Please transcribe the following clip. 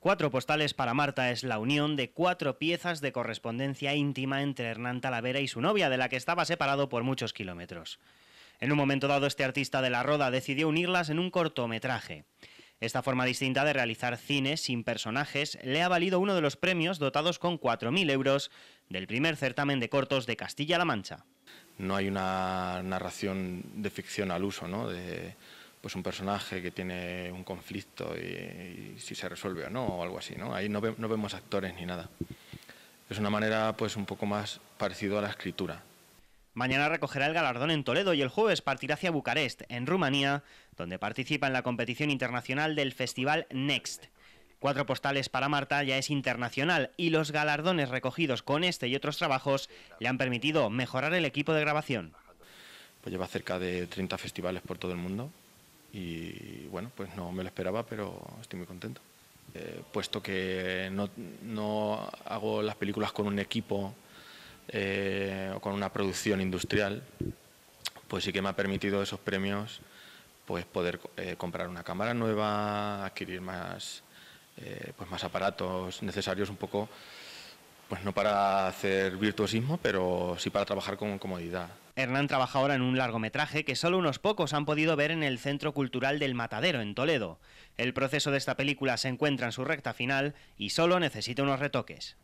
Cuatro postales para Marta es la unión de cuatro piezas de correspondencia íntima entre Hernán Talavera y su novia, de la que estaba separado por muchos kilómetros. En un momento dado, este artista de la Roda decidió unirlas en un cortometraje. Esta forma distinta de realizar cine sin personajes le ha valido uno de los premios dotados con 4.000 euros del primer certamen de cortos de Castilla-La Mancha. No hay una narración de ficción al uso, ¿no? pues un personaje que tiene un conflicto y, si se resuelve o no, o algo así. ¿no? Ahí no, vemos actores ni nada. Es una manera pues un poco más parecido a la escritura. Mañana recogerá el galardón en Toledo y el jueves partirá hacia Bucarest, en Rumanía, donde participa en la competición internacional del festival Next. Cuatro postales para Marta ya es internacional y los galardones recogidos con este y otros trabajos le han permitido mejorar el equipo de grabación. Pues lleva cerca de 30 festivales por todo el mundo, y bueno, pues no me lo esperaba, pero estoy muy contento. Eh, puesto que no, hago las películas con un equipo eh, o con una producción industrial, pues sí que me ha permitido esos premios pues poder eh, comprar una cámara nueva, adquirir más, pues más aparatos necesarios un poco, pues no para hacer virtuosismo, pero sí para trabajar con comodidad. Hernán trabaja ahora en un largometraje que solo unos pocos han podido ver en el Centro Cultural del Matadero, en Toledo. El proceso de esta película se encuentra en su recta final y solo necesita unos retoques.